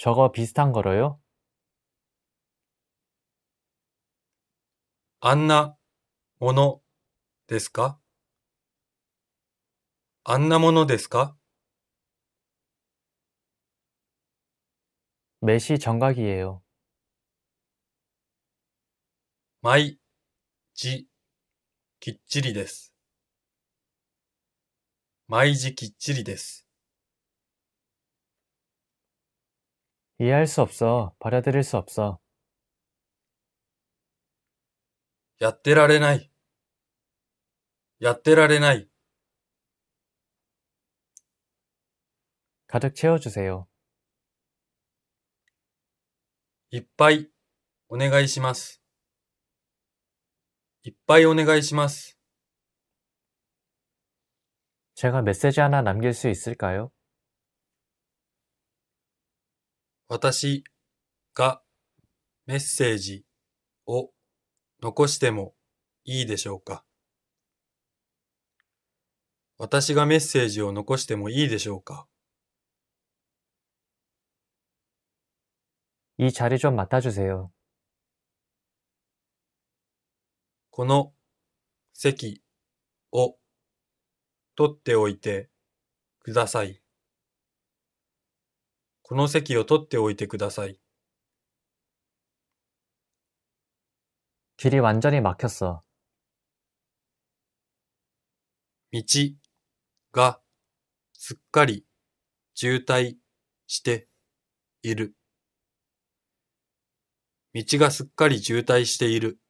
저거비슷한거로요あんなものですかあんなものですか매시정각이에요마이지きっちりです。毎時きっちりです。 이해할 수 없어. 받아들일 수 없어. やってられない。やってられない。 가득 채워주세요. いっぱいお願いします。いっぱいお願いします。 제가 메시지 하나 남길 수 있을까요? 私がメッセージを残してもいいでしょうか私がメッセージを残してもいいでしょうかい자리좀맡아주세요この席を取っておいてください。この席を取っておいてください。길이완전히막혔어道がすっかり渋滞している。道がすっかり渋滞している。